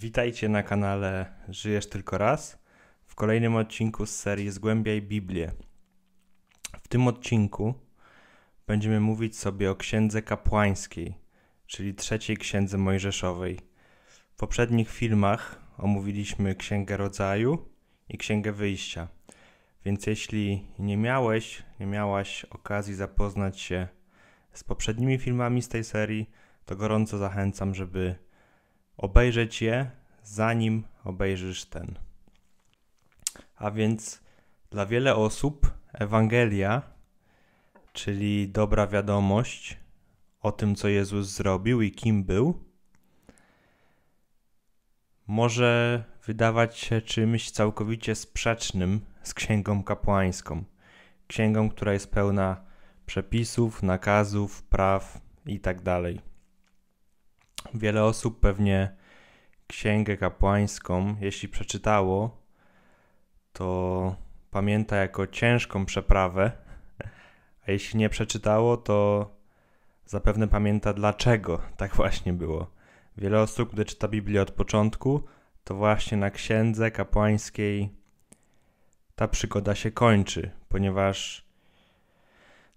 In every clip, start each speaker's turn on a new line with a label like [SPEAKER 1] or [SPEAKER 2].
[SPEAKER 1] Witajcie na kanale Żyjesz Tylko Raz w kolejnym odcinku z serii Zgłębiaj Biblię. W tym odcinku będziemy mówić sobie o Księdze Kapłańskiej, czyli trzeciej Księdze Mojżeszowej. W poprzednich filmach omówiliśmy Księgę Rodzaju i Księgę Wyjścia. Więc jeśli nie miałeś, nie miałaś okazji zapoznać się z poprzednimi filmami z tej serii, to gorąco zachęcam, żeby obejrzeć je zanim obejrzysz ten. A więc dla wiele osób Ewangelia, czyli dobra wiadomość o tym, co Jezus zrobił i kim był, może wydawać się czymś całkowicie sprzecznym z Księgą Kapłańską. Księgą, która jest pełna przepisów, nakazów, praw itd. Tak wiele osób pewnie księgę kapłańską, jeśli przeczytało, to pamięta jako ciężką przeprawę, a jeśli nie przeczytało, to zapewne pamięta dlaczego tak właśnie było. Wiele osób, gdy czyta Biblię od początku, to właśnie na księdze kapłańskiej ta przygoda się kończy, ponieważ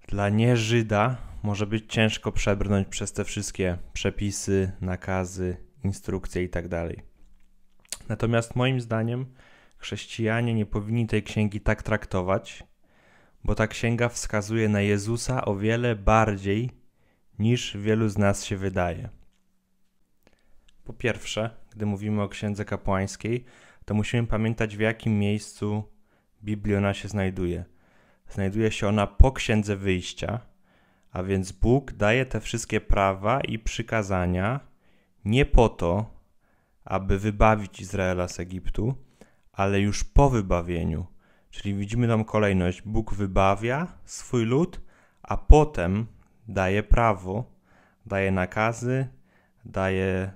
[SPEAKER 1] dla nieżyda może być ciężko przebrnąć przez te wszystkie przepisy, nakazy, instrukcje i tak dalej. Natomiast moim zdaniem chrześcijanie nie powinni tej księgi tak traktować, bo ta księga wskazuje na Jezusa o wiele bardziej niż wielu z nas się wydaje. Po pierwsze, gdy mówimy o księdze kapłańskiej, to musimy pamiętać, w jakim miejscu Bibliona się znajduje. Znajduje się ona po księdze wyjścia, a więc Bóg daje te wszystkie prawa i przykazania nie po to, aby wybawić Izraela z Egiptu, ale już po wybawieniu. Czyli widzimy tam kolejność: Bóg wybawia swój lud, a potem daje prawo, daje nakazy, daje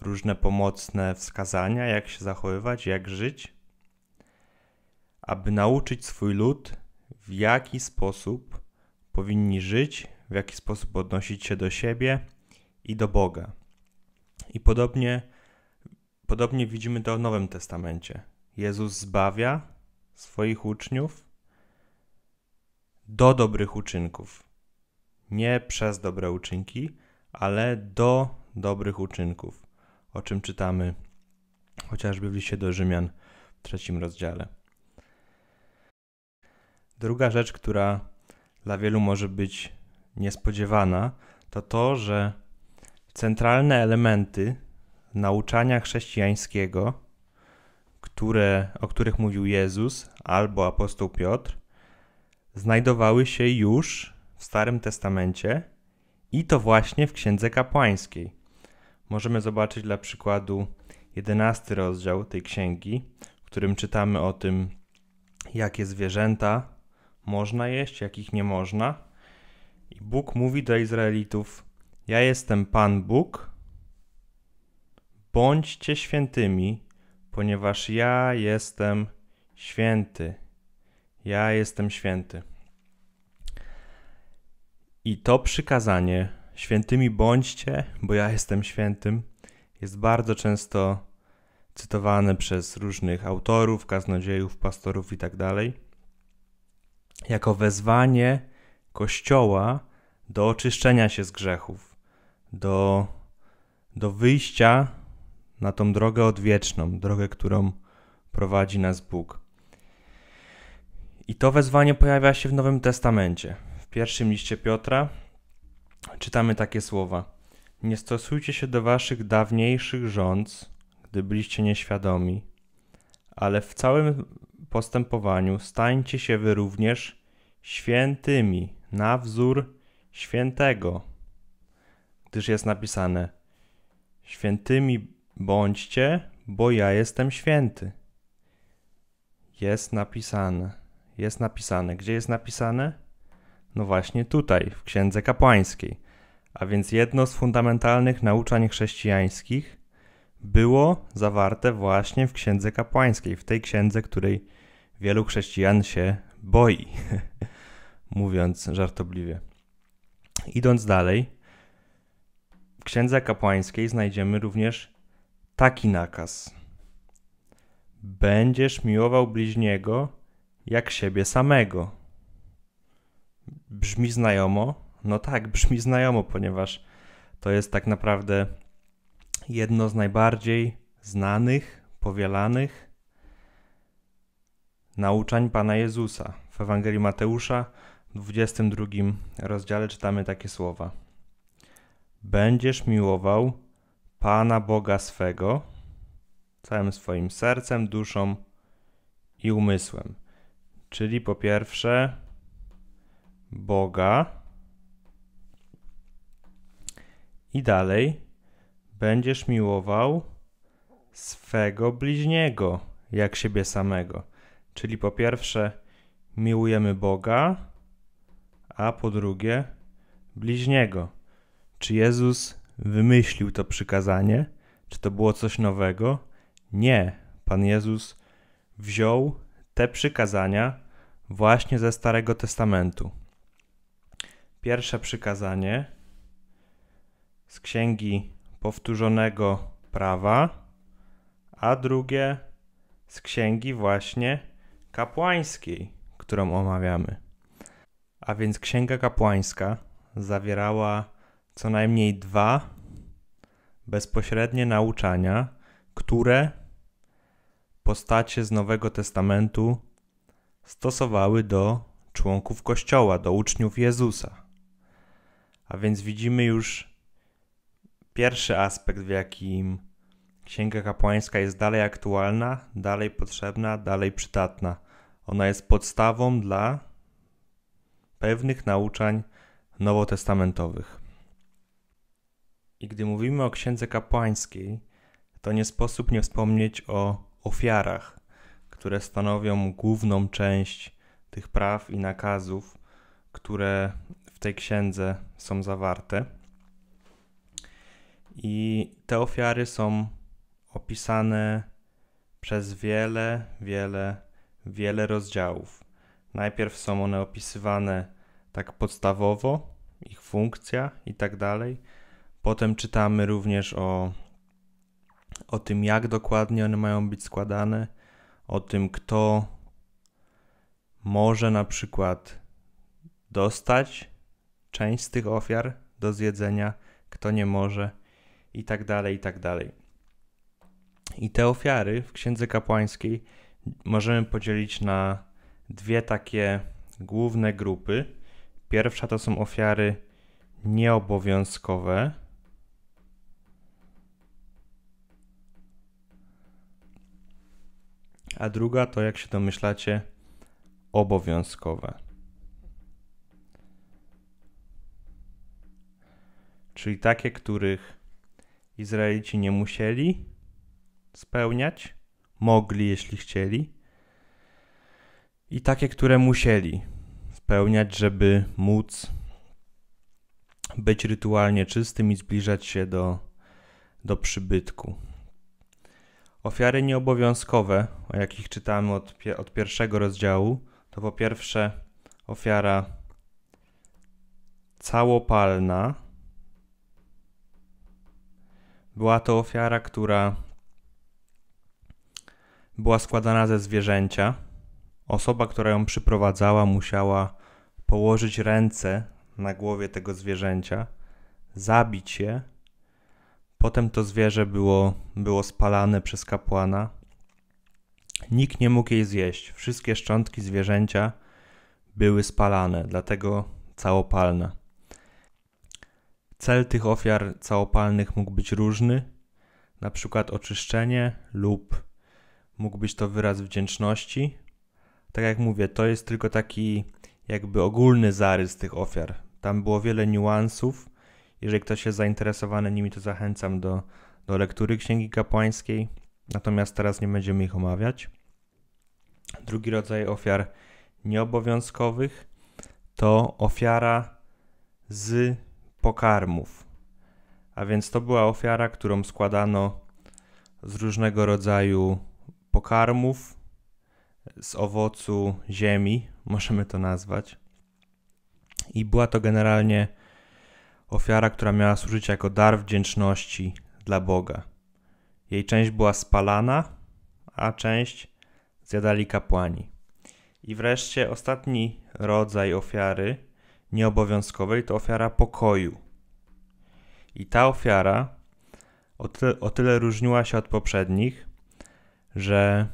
[SPEAKER 1] różne pomocne wskazania, jak się zachowywać, jak żyć, aby nauczyć swój lud, w jaki sposób powinni żyć, w jaki sposób odnosić się do siebie i do Boga. I podobnie, podobnie widzimy to w Nowym Testamencie. Jezus zbawia swoich uczniów do dobrych uczynków. Nie przez dobre uczynki, ale do dobrych uczynków, o czym czytamy chociażby w liście do Rzymian w trzecim rozdziale. Druga rzecz, która dla wielu może być niespodziewana, to to, że centralne elementy nauczania chrześcijańskiego, które, o których mówił Jezus albo apostoł Piotr, znajdowały się już w Starym Testamencie i to właśnie w Księdze Kapłańskiej. Możemy zobaczyć dla przykładu jedenasty rozdział tej księgi, w którym czytamy o tym, jakie zwierzęta można jeść, jakich nie można. I Bóg mówi do Izraelitów: ja jestem Pan Bóg. Bądźcie świętymi, ponieważ ja jestem święty. Ja jestem święty. I to przykazanie, świętymi bądźcie, bo ja jestem świętym, jest bardzo często cytowane przez różnych autorów, kaznodziejów, pastorów itd. Tak jako wezwanie Kościoła do oczyszczenia się z grzechów do, do wyjścia na tą drogę odwieczną, drogę, którą prowadzi nas Bóg. I to wezwanie pojawia się w Nowym Testamencie. W pierwszym liście Piotra czytamy takie słowa: Nie stosujcie się do waszych dawniejszych rząd, gdy byliście nieświadomi, ale w całym postępowaniu stańcie się wy również świętymi na wzór świętego gdyż jest napisane: Świętymi bądźcie, bo ja jestem święty. Jest napisane. Jest napisane. Gdzie jest napisane? No właśnie tutaj, w Księdze Kapłańskiej. A więc jedno z fundamentalnych nauczań chrześcijańskich było zawarte właśnie w Księdze Kapłańskiej, w tej księdze, której wielu chrześcijan się boi, mówiąc żartobliwie. Idąc dalej, księdze kapłańskiej znajdziemy również taki nakaz: Będziesz miłował bliźniego jak siebie samego. Brzmi znajomo? No tak, brzmi znajomo, ponieważ to jest tak naprawdę jedno z najbardziej znanych, powielanych nauczań Pana Jezusa. W Ewangelii Mateusza w 22 rozdziale czytamy takie słowa będziesz miłował Pana Boga swego całym swoim sercem, duszą i umysłem. Czyli po pierwsze Boga i dalej będziesz miłował swego bliźniego jak siebie samego. Czyli po pierwsze miłujemy Boga, a po drugie bliźniego. Czy Jezus wymyślił to przykazanie? Czy to było coś nowego? Nie. Pan Jezus wziął te przykazania właśnie ze Starego Testamentu. Pierwsze przykazanie z Księgi Powtórzonego Prawa, a drugie z Księgi właśnie kapłańskiej, którą omawiamy. A więc Księga Kapłańska zawierała co najmniej dwa bezpośrednie nauczania, które postacie z Nowego Testamentu stosowały do członków Kościoła, do uczniów Jezusa. A więc widzimy już pierwszy aspekt, w jakim Księga Kapłańska jest dalej aktualna, dalej potrzebna, dalej przydatna. Ona jest podstawą dla pewnych nauczań nowotestamentowych. I gdy mówimy o księdze kapłańskiej, to nie sposób nie wspomnieć o ofiarach, które stanowią główną część tych praw i nakazów, które w tej księdze są zawarte. I te ofiary są opisane przez wiele, wiele, wiele rozdziałów. Najpierw są one opisywane tak podstawowo, ich funkcja i tak dalej Potem czytamy również o, o tym, jak dokładnie one mają być składane, o tym, kto może na przykład dostać część z tych ofiar do zjedzenia, kto nie może i tak dalej, i tak dalej. I te ofiary w Księdze Kapłańskiej możemy podzielić na dwie takie główne grupy. Pierwsza to są ofiary nieobowiązkowe, a druga to, jak się domyślacie, obowiązkowe. Czyli takie, których Izraelici nie musieli spełniać, mogli, jeśli chcieli, i takie, które musieli spełniać, żeby móc być rytualnie czystym i zbliżać się do, do przybytku. Ofiary nieobowiązkowe o jakich czytamy od, od pierwszego rozdziału, to po pierwsze ofiara całopalna. Była to ofiara, która była składana ze zwierzęcia. Osoba, która ją przyprowadzała, musiała położyć ręce na głowie tego zwierzęcia, zabić je. Potem to zwierzę było, było spalane przez kapłana Nikt nie mógł jej zjeść. Wszystkie szczątki zwierzęcia były spalane, dlatego całopalna. Cel tych ofiar całopalnych mógł być różny, na przykład oczyszczenie lub mógł być to wyraz wdzięczności. Tak jak mówię, to jest tylko taki jakby ogólny zarys tych ofiar. Tam było wiele niuansów. Jeżeli ktoś jest zainteresowany nimi, to zachęcam do, do lektury Księgi Kapłańskiej natomiast teraz nie będziemy ich omawiać. Drugi rodzaj ofiar nieobowiązkowych to ofiara z pokarmów. A więc to była ofiara, którą składano z różnego rodzaju pokarmów, z owocu ziemi, możemy to nazwać. I była to generalnie ofiara, która miała służyć jako dar wdzięczności dla Boga. Jej część była spalana, a część zjadali kapłani. I wreszcie ostatni rodzaj ofiary nieobowiązkowej to ofiara pokoju. I ta ofiara o, ty o tyle różniła się od poprzednich, że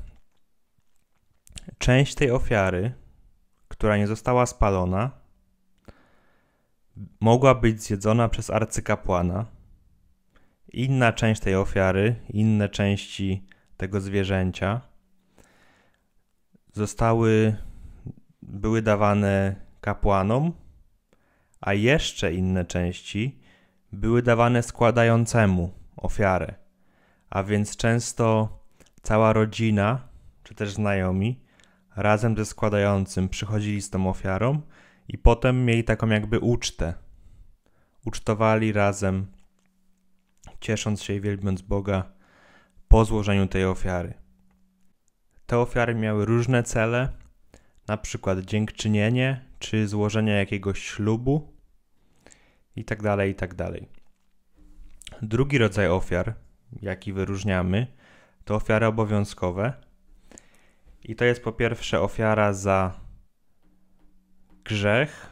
[SPEAKER 1] część tej ofiary, która nie została spalona, mogła być zjedzona przez arcykapłana inna część tej ofiary, inne części tego zwierzęcia zostały, były dawane kapłanom, a jeszcze inne części były dawane składającemu ofiarę. A więc często cała rodzina, czy też znajomi, razem ze składającym przychodzili z tą ofiarą i potem mieli taką jakby ucztę. Ucztowali razem ciesząc się i wielbiąc Boga po złożeniu tej ofiary. Te ofiary miały różne cele, na przykład dziękczynienie czy złożenie jakiegoś ślubu itd. Tak itd. Tak Drugi rodzaj ofiar, jaki wyróżniamy, to ofiary obowiązkowe. I to jest po pierwsze ofiara za grzech,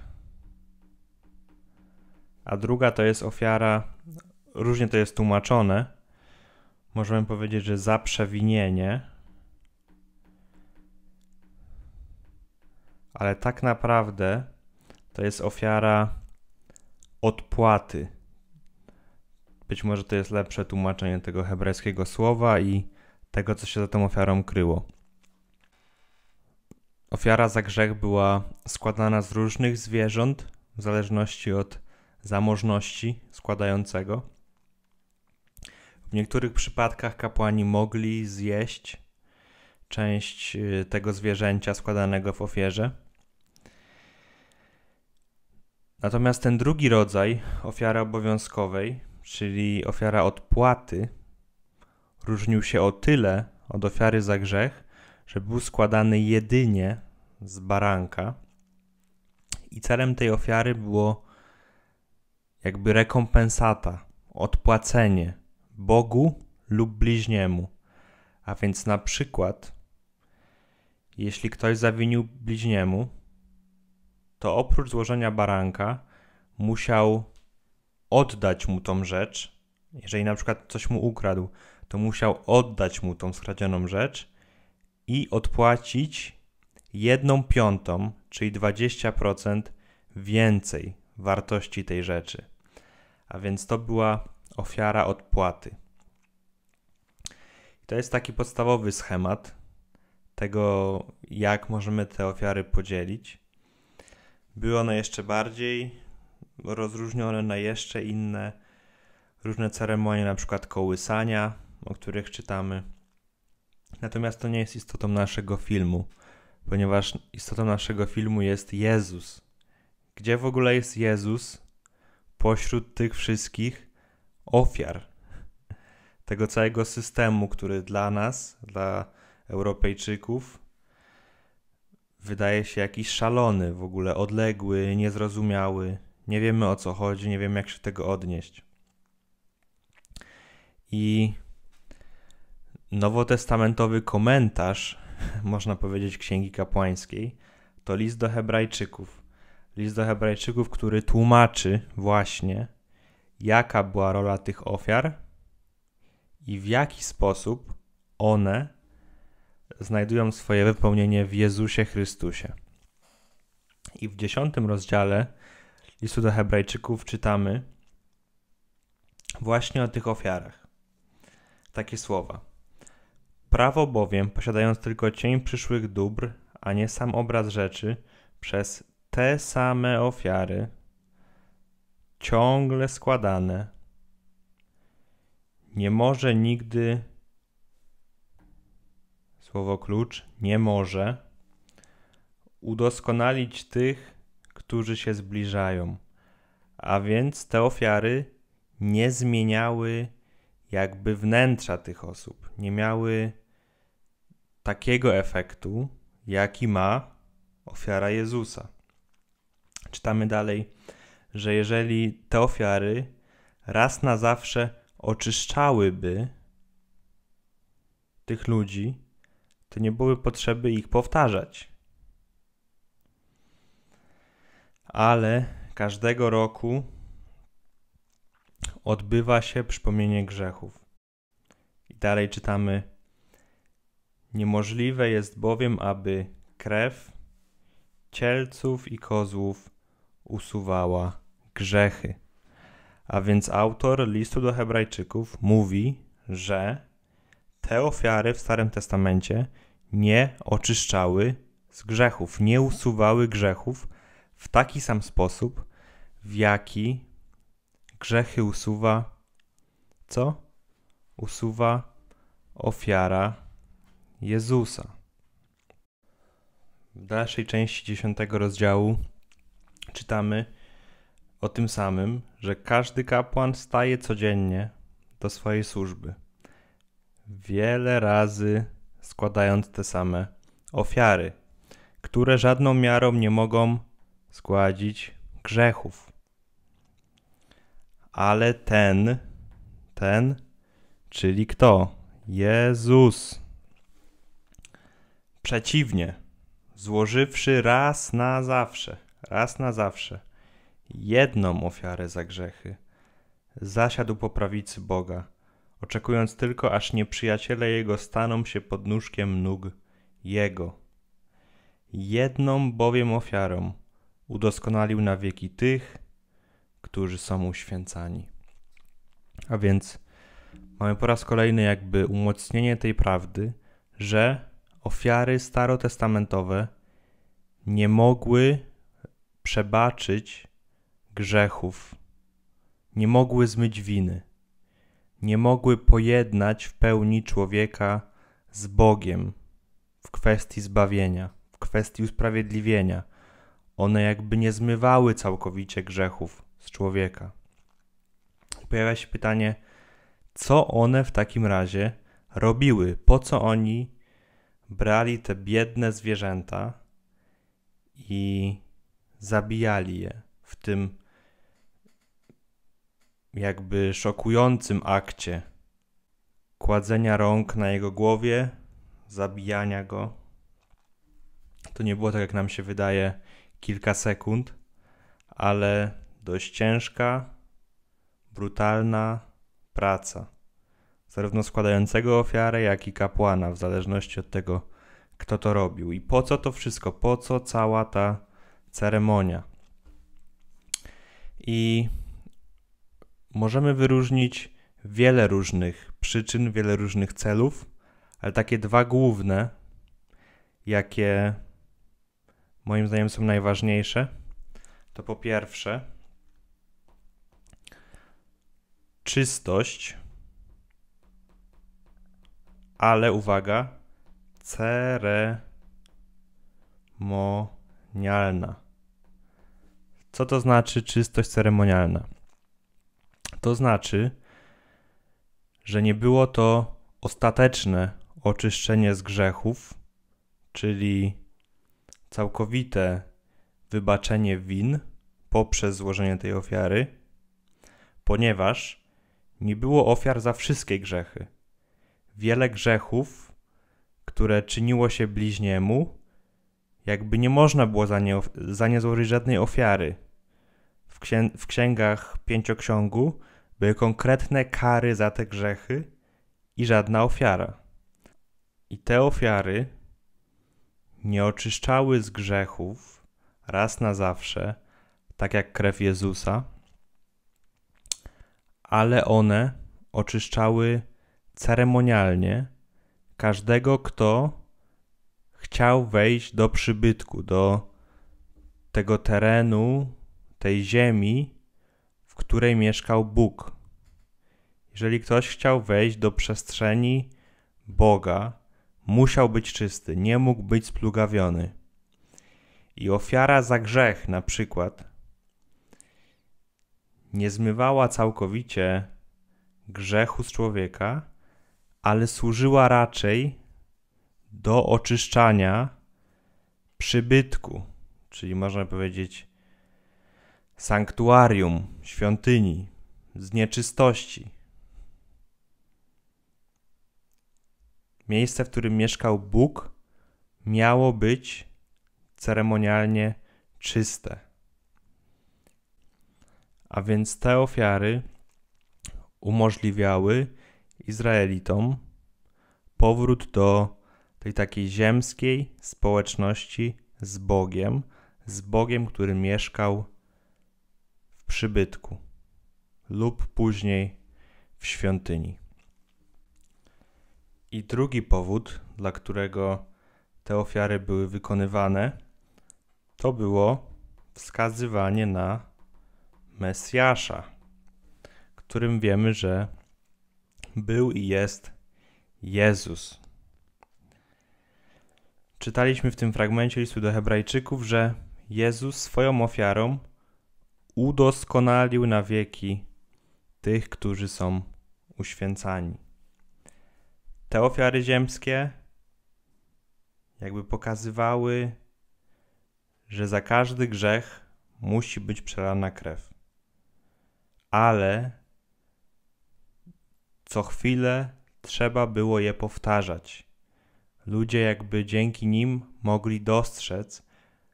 [SPEAKER 1] a druga to jest ofiara różnie to jest tłumaczone. Możemy powiedzieć, że za przewinienie. Ale tak naprawdę to jest ofiara odpłaty. Być może to jest lepsze tłumaczenie tego hebrajskiego słowa i tego, co się za tą ofiarą kryło. Ofiara za grzech była składana z różnych zwierząt, w zależności od zamożności składającego. W niektórych przypadkach kapłani mogli zjeść część y, tego zwierzęcia składanego w ofierze. Natomiast ten drugi rodzaj ofiary obowiązkowej, czyli ofiara odpłaty, różnił się o tyle od ofiary za grzech, że był składany jedynie z baranka. I celem tej ofiary było jakby rekompensata, odpłacenie Bogu lub bliźniemu. A więc na przykład, jeśli ktoś zawinił bliźniemu, to oprócz złożenia baranka musiał oddać mu tą rzecz. Jeżeli na przykład coś mu ukradł, to musiał oddać mu tą skradzioną rzecz i odpłacić jedną piątą, czyli 20% więcej wartości tej rzeczy. A więc to była ofiara odpłaty. I to jest taki podstawowy schemat tego, jak możemy te ofiary podzielić. Były one jeszcze bardziej rozróżnione na jeszcze inne różne ceremonie, na przykład kołysania, o których czytamy. Natomiast to nie jest istotą naszego filmu, ponieważ istotą naszego filmu jest Jezus. Gdzie w ogóle jest Jezus pośród tych wszystkich, ofiar tego całego systemu, który dla nas, dla Europejczyków, wydaje się jakiś szalony, w ogóle odległy, niezrozumiały. Nie wiemy o co chodzi, nie wiemy jak się tego odnieść. I nowotestamentowy komentarz, można powiedzieć, Księgi Kapłańskiej, to list do Hebrajczyków. List do Hebrajczyków, który tłumaczy właśnie jaka była rola tych ofiar i w jaki sposób one znajdują swoje wypełnienie w Jezusie Chrystusie. I w dziesiątym rozdziale listu do Hebrajczyków czytamy właśnie o tych ofiarach. Takie słowa. Prawo bowiem, posiadając tylko cień przyszłych dóbr, a nie sam obraz rzeczy, przez te same ofiary ciągle składane, nie może nigdy słowo klucz nie może udoskonalić tych, którzy się zbliżają. A więc te ofiary nie zmieniały jakby wnętrza tych osób, nie miały takiego efektu, jaki ma ofiara Jezusa. Czytamy dalej że jeżeli te ofiary raz na zawsze oczyszczałyby tych ludzi, to nie byłoby potrzeby ich powtarzać. Ale każdego roku odbywa się przypomnienie grzechów. I dalej czytamy: Niemożliwe jest bowiem, aby krew cielców i kozłów usuwała grzechy. A więc autor listu do Hebrajczyków mówi, że te ofiary w Starym Testamencie nie oczyszczały z grzechów, nie usuwały grzechów w taki sam sposób, w jaki grzechy usuwa co? Usuwa ofiara Jezusa. W dalszej części dziesiątego rozdziału czytamy, o tym samym, że każdy kapłan staje codziennie do swojej służby, wiele razy składając te same ofiary, które żadną miarą nie mogą składzić grzechów. Ale ten, ten, czyli kto? Jezus. Przeciwnie, złożywszy raz na zawsze, raz na zawsze jedną ofiarę za grzechy. Zasiadł po prawicy Boga, oczekując tylko, aż nieprzyjaciele Jego staną się pod nóżkiem nóg Jego. Jedną bowiem ofiarą udoskonalił na wieki tych, którzy są uświęcani. A więc mamy po raz kolejny jakby umocnienie tej prawdy, że ofiary starotestamentowe nie mogły przebaczyć grzechów, nie mogły zmyć winy, nie mogły pojednać w pełni człowieka z Bogiem w kwestii zbawienia, w kwestii usprawiedliwienia. One jakby nie zmywały całkowicie grzechów z człowieka. Pojawia się pytanie, co one w takim razie robiły? Po co oni brali te biedne zwierzęta i zabijali je w tym jakby szokującym akcie kładzenia rąk na jego głowie, zabijania go. To nie było tak, jak nam się wydaje, kilka sekund, ale dość ciężka, brutalna praca. Zarówno składającego ofiarę, jak i kapłana, w zależności od tego, kto to robił. I po co to wszystko? Po co cała ta ceremonia? I możemy wyróżnić wiele różnych przyczyn, wiele różnych celów, ale takie dwa główne, jakie moim zdaniem są najważniejsze, to po pierwsze czystość, ale uwaga, ceremonialna. Co to znaczy czystość ceremonialna? To znaczy, że nie było to ostateczne oczyszczenie z grzechów, czyli całkowite wybaczenie win poprzez złożenie tej ofiary, ponieważ nie było ofiar za wszystkie grzechy. Wiele grzechów, które czyniło się bliźniemu, jakby nie można było za nie, za nie złożyć żadnej ofiary. W, księg w księgach pięcioksiągu były konkretne kary za te grzechy i żadna ofiara. I te ofiary nie oczyszczały z grzechów raz na zawsze, tak jak krew Jezusa, ale one oczyszczały ceremonialnie każdego, kto chciał wejść do przybytku, do tego terenu, tej ziemi, której mieszkał Bóg. Jeżeli ktoś chciał wejść do przestrzeni Boga, musiał być czysty, nie mógł być splugawiony. I ofiara za grzech, na przykład, nie zmywała całkowicie grzechu z człowieka, ale służyła raczej do oczyszczania przybytku, czyli można powiedzieć sanktuarium, świątyni, z nieczystości. Miejsce, w którym mieszkał Bóg, miało być ceremonialnie czyste. A więc te ofiary umożliwiały Izraelitom powrót do tej takiej ziemskiej społeczności z Bogiem, z Bogiem, który mieszkał przybytku lub później w świątyni. I drugi powód, dla którego te ofiary były wykonywane, to było wskazywanie na Mesjasza, którym wiemy, że był i jest Jezus. Czytaliśmy w tym fragmencie listu do Hebrajczyków, że Jezus swoją ofiarą udoskonalił na wieki tych, którzy są uświęcani. Te ofiary ziemskie jakby pokazywały, że za każdy grzech musi być przelana krew. Ale co chwilę trzeba było je powtarzać. Ludzie jakby dzięki nim mogli dostrzec,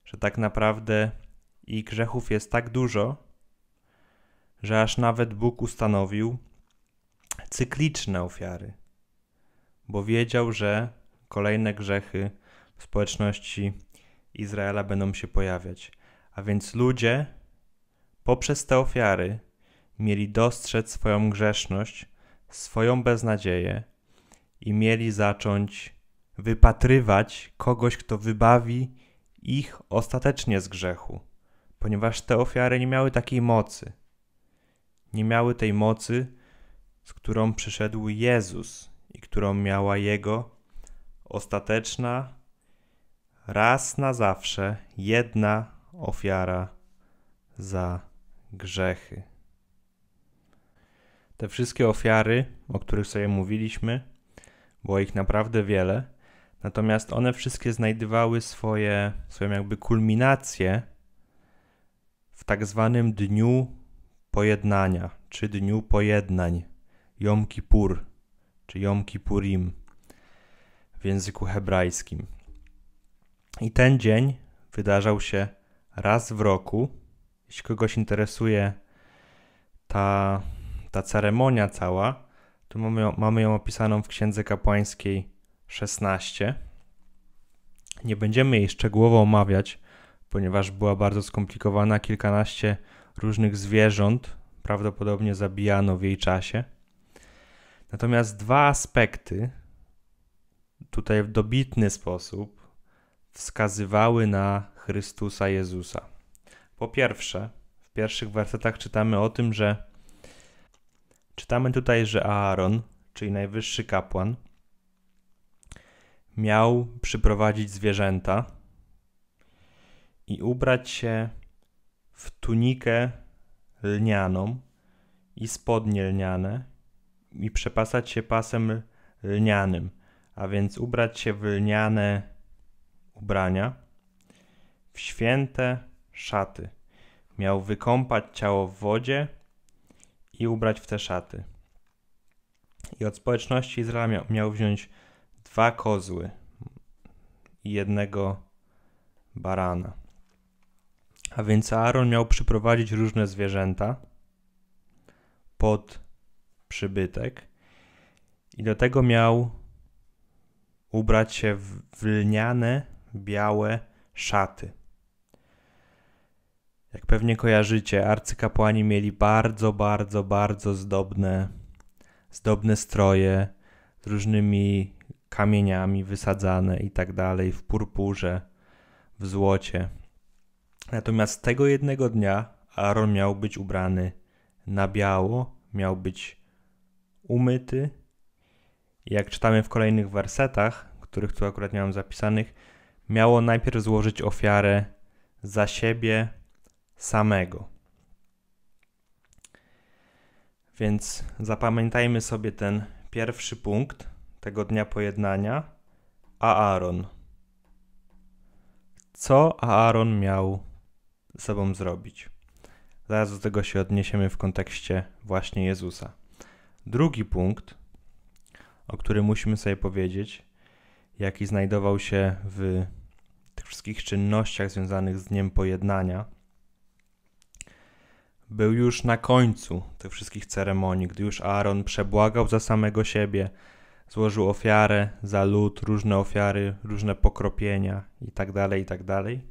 [SPEAKER 1] że tak naprawdę i grzechów jest tak dużo, że aż nawet Bóg ustanowił cykliczne ofiary, bo wiedział, że kolejne grzechy w społeczności Izraela będą się pojawiać. A więc ludzie poprzez te ofiary mieli dostrzec swoją grzeszność, swoją beznadzieję i mieli zacząć wypatrywać kogoś, kto wybawi ich ostatecznie z grzechu ponieważ te ofiary nie miały takiej mocy. Nie miały tej mocy, z którą przyszedł Jezus i którą miała Jego ostateczna, raz na zawsze jedna ofiara za grzechy. Te wszystkie ofiary, o których sobie mówiliśmy, było ich naprawdę wiele, natomiast one wszystkie znajdowały swoje, swoją jakby kulminację w tak zwanym dniu pojednania, czy dniu pojednań, Jom Kippur, czy Jom Kippurim w języku hebrajskim. I ten dzień wydarzał się raz w roku. Jeśli kogoś interesuje ta, ta ceremonia cała, to mamy, mamy ją opisaną w Księdze Kapłańskiej 16. Nie będziemy jej szczegółowo omawiać, ponieważ była bardzo skomplikowana. Kilkanaście różnych zwierząt prawdopodobnie zabijano w jej czasie. Natomiast dwa aspekty tutaj w dobitny sposób wskazywały na Chrystusa Jezusa. Po pierwsze, w pierwszych wersetach czytamy o tym, że czytamy tutaj, że Aaron, czyli najwyższy kapłan, miał przyprowadzić zwierzęta i ubrać się w tunikę lnianą i spodnie lniane i przepasać się pasem lnianym, a więc ubrać się w lniane ubrania, w święte szaty. Miał wykąpać ciało w wodzie i ubrać w te szaty. I od społeczności Izraela miał, miał wziąć dwa kozły i jednego barana. A więc Aaron miał przyprowadzić różne zwierzęta pod przybytek i do tego miał ubrać się w lniane, białe szaty. Jak pewnie kojarzycie, arcykapłani mieli bardzo, bardzo, bardzo zdobne, zdobne stroje z różnymi kamieniami wysadzane i tak dalej, w purpurze, w złocie. Natomiast tego jednego dnia Aaron miał być ubrany na biało, miał być umyty. Jak czytamy w kolejnych wersetach, których tu akurat nie mam zapisanych, miało najpierw złożyć ofiarę za siebie samego. Więc zapamiętajmy sobie ten pierwszy punkt tego dnia pojednania. Aaron. Co Aaron miał sobą zrobić. Zaraz do tego się odniesiemy w kontekście właśnie Jezusa. Drugi punkt, o którym musimy sobie powiedzieć, jaki znajdował się w tych wszystkich czynnościach związanych z Dniem Pojednania, był już na końcu tych wszystkich ceremonii, gdy już Aaron przebłagał za samego siebie, złożył ofiarę za lud, różne ofiary, różne pokropienia itd., tak itd. Tak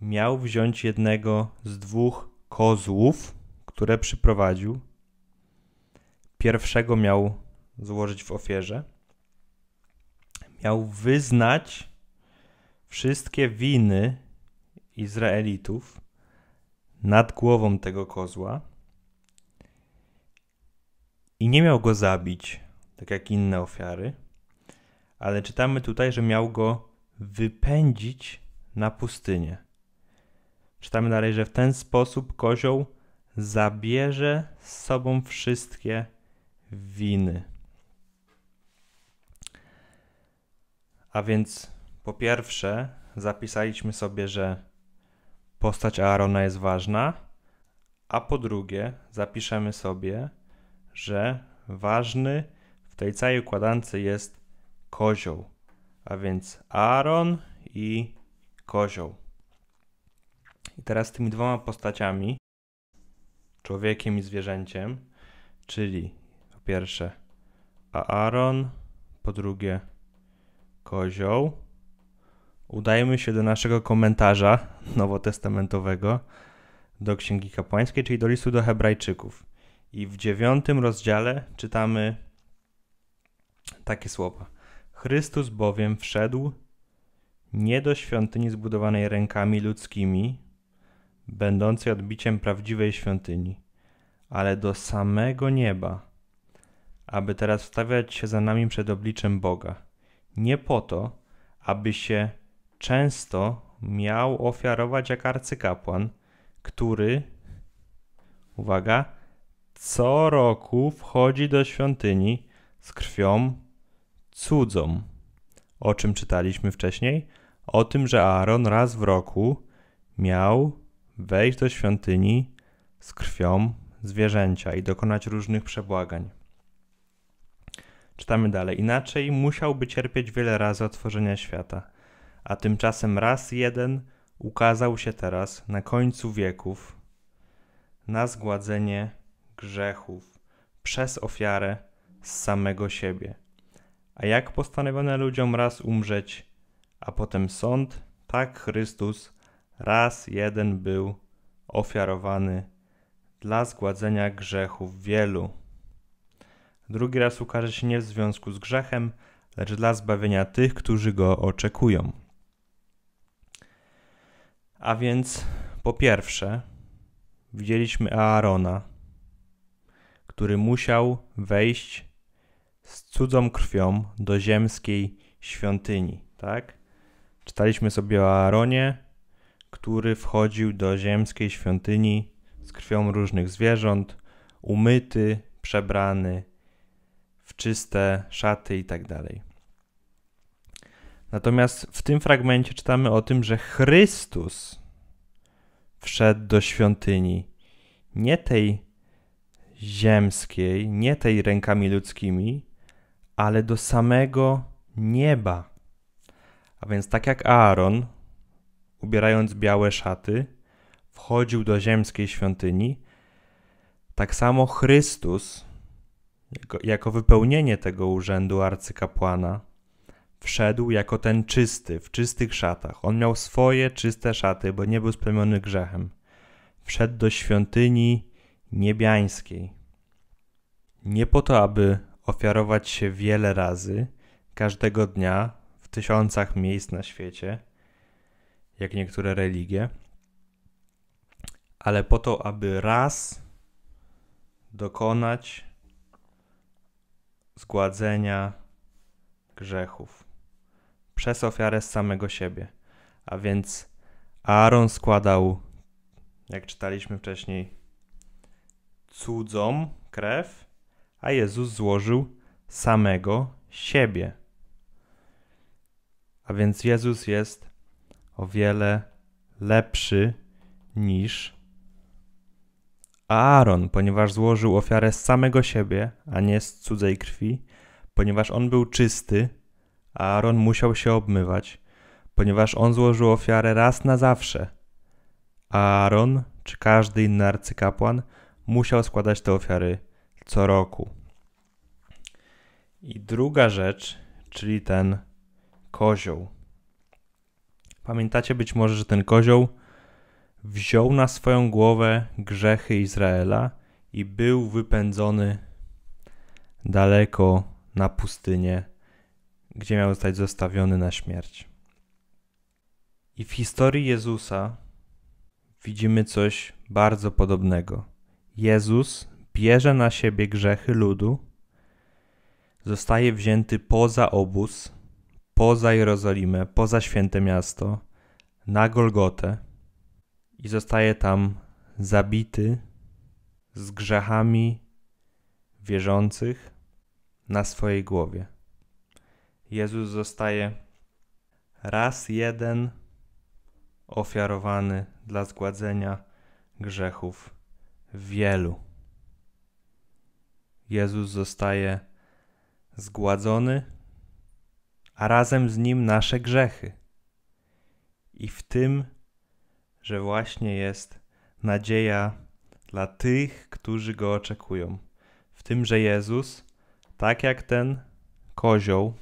[SPEAKER 1] miał wziąć jednego z dwóch kozłów, które przyprowadził. Pierwszego miał złożyć w ofierze. Miał wyznać wszystkie winy Izraelitów nad głową tego kozła i nie miał go zabić, tak jak inne ofiary, ale czytamy tutaj, że miał go wypędzić na pustynię. Czytamy dalej, że w ten sposób kozioł zabierze z sobą wszystkie winy. A więc po pierwsze zapisaliśmy sobie, że postać Aarona jest ważna, a po drugie zapiszemy sobie, że ważny w tej całej układance jest kozioł, a więc Aaron i kozioł. I teraz tymi dwoma postaciami, człowiekiem i zwierzęciem, czyli po pierwsze Aaron, po drugie kozioł, udajemy się do naszego komentarza nowotestamentowego do Księgi Kapłańskiej, czyli do listu do Hebrajczyków. I w dziewiątym rozdziale czytamy takie słowa. Chrystus bowiem wszedł nie do świątyni zbudowanej rękami ludzkimi, będącej odbiciem prawdziwej świątyni, ale do samego nieba, aby teraz stawiać się za nami przed obliczem Boga. Nie po to, aby się często miał ofiarować jak arcykapłan, który, uwaga, co roku wchodzi do świątyni z krwią cudzą. O czym czytaliśmy wcześniej? O tym, że Aaron raz w roku miał wejść do świątyni z krwią zwierzęcia i dokonać różnych przebłagań. Czytamy dalej. Inaczej musiałby cierpieć wiele razy od tworzenia świata, a tymczasem raz jeden ukazał się teraz na końcu wieków na zgładzenie grzechów przez ofiarę z samego siebie. A jak postanowione ludziom raz umrzeć, a potem sąd, tak Chrystus Raz jeden był ofiarowany dla zgładzenia grzechów wielu. Drugi raz ukaże się nie w związku z grzechem, lecz dla zbawienia tych, którzy go oczekują. A więc po pierwsze, widzieliśmy Aarona, który musiał wejść z cudzą krwią do ziemskiej świątyni, tak? Czytaliśmy sobie o Aaronie, który wchodził do ziemskiej świątyni z krwią różnych zwierząt, umyty, przebrany w czyste szaty itd. Tak Natomiast w tym fragmencie czytamy o tym, że Chrystus wszedł do świątyni, nie tej ziemskiej, nie tej rękami ludzkimi, ale do samego nieba. A więc tak jak Aaron ubierając białe szaty, wchodził do ziemskiej świątyni, tak samo Chrystus, jako, jako wypełnienie tego urzędu arcykapłana, wszedł jako ten czysty, w czystych szatach. On miał swoje czyste szaty, bo nie był spełniony grzechem. Wszedł do świątyni niebiańskiej. Nie po to, aby ofiarować się wiele razy, każdego dnia, w tysiącach miejsc na świecie, jak niektóre religie, ale po to, aby raz dokonać zgładzenia grzechów przez ofiarę z samego siebie. A więc Aaron składał, jak czytaliśmy wcześniej, cudzą krew, a Jezus złożył samego siebie. A więc Jezus jest o wiele lepszy niż Aaron, ponieważ złożył ofiarę z samego siebie, a nie z cudzej krwi, ponieważ on był czysty, a Aaron musiał się obmywać, ponieważ on złożył ofiarę raz na zawsze. A Aaron, czy każdy inny arcykapłan, musiał składać te ofiary co roku. I druga rzecz, czyli ten kozioł. Pamiętacie być może, że ten kozioł wziął na swoją głowę grzechy Izraela i był wypędzony daleko na pustynię, gdzie miał zostać zostawiony na śmierć. I w historii Jezusa widzimy coś bardzo podobnego. Jezus bierze na siebie grzechy ludu, zostaje wzięty poza obóz poza Jerozolimę, poza święte miasto, na Golgotę i zostaje tam zabity z grzechami wierzących na swojej głowie. Jezus zostaje raz jeden ofiarowany dla zgładzenia grzechów wielu. Jezus zostaje zgładzony a razem z nim nasze grzechy. I w tym, że właśnie jest nadzieja dla tych, którzy go oczekują. W tym, że Jezus, tak jak ten kozioł,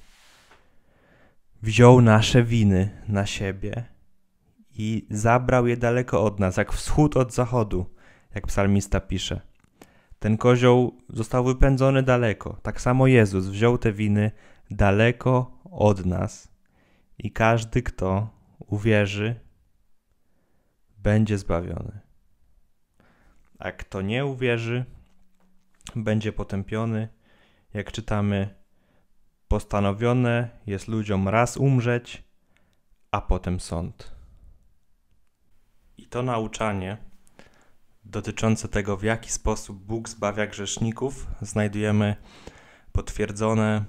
[SPEAKER 1] wziął nasze winy na siebie i zabrał je daleko od nas, jak wschód od zachodu, jak psalmista pisze. Ten kozioł został wypędzony daleko. Tak samo Jezus wziął te winy daleko od nas i każdy, kto uwierzy, będzie zbawiony. A kto nie uwierzy, będzie potępiony, jak czytamy, postanowione jest ludziom raz umrzeć, a potem sąd. I to nauczanie dotyczące tego, w jaki sposób Bóg zbawia grzeszników, znajdujemy potwierdzone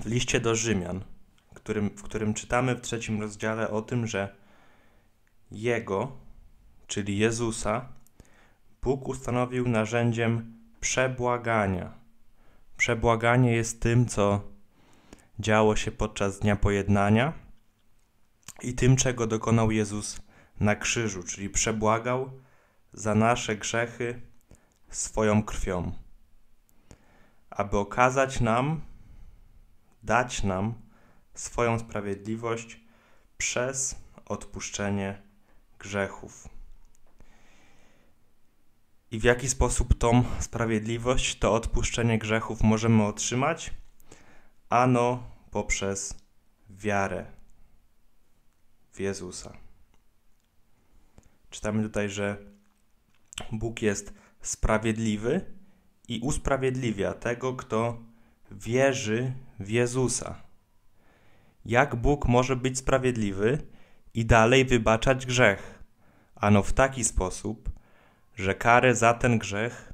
[SPEAKER 1] w liście do Rzymian, w którym, w którym czytamy w trzecim rozdziale o tym, że Jego, czyli Jezusa, Bóg ustanowił narzędziem przebłagania. Przebłaganie jest tym, co działo się podczas Dnia Pojednania i tym, czego dokonał Jezus na krzyżu, czyli przebłagał za nasze grzechy swoją krwią, aby okazać nam dać nam swoją sprawiedliwość przez odpuszczenie grzechów. I w jaki sposób tą sprawiedliwość, to odpuszczenie grzechów możemy otrzymać? Ano poprzez wiarę w Jezusa. Czytamy tutaj, że Bóg jest sprawiedliwy i usprawiedliwia tego, kto wierzy w Jezusa. Jak Bóg może być sprawiedliwy i dalej wybaczać grzech? Ano w taki sposób, że karę za ten grzech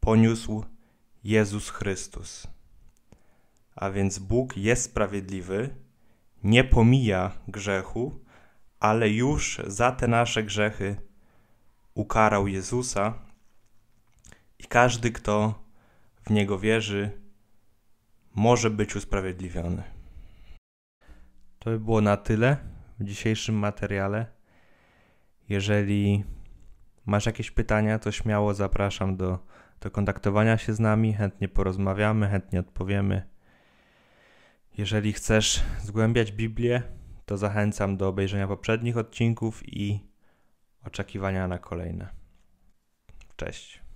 [SPEAKER 1] poniósł Jezus Chrystus. A więc Bóg jest sprawiedliwy, nie pomija grzechu, ale już za te nasze grzechy ukarał Jezusa i każdy, kto w niego wierzy, może być usprawiedliwiony. To by było na tyle w dzisiejszym materiale. Jeżeli masz jakieś pytania, to śmiało zapraszam do, do kontaktowania się z nami. Chętnie porozmawiamy, chętnie odpowiemy. Jeżeli chcesz zgłębiać Biblię, to zachęcam do obejrzenia poprzednich odcinków i oczekiwania na kolejne. Cześć.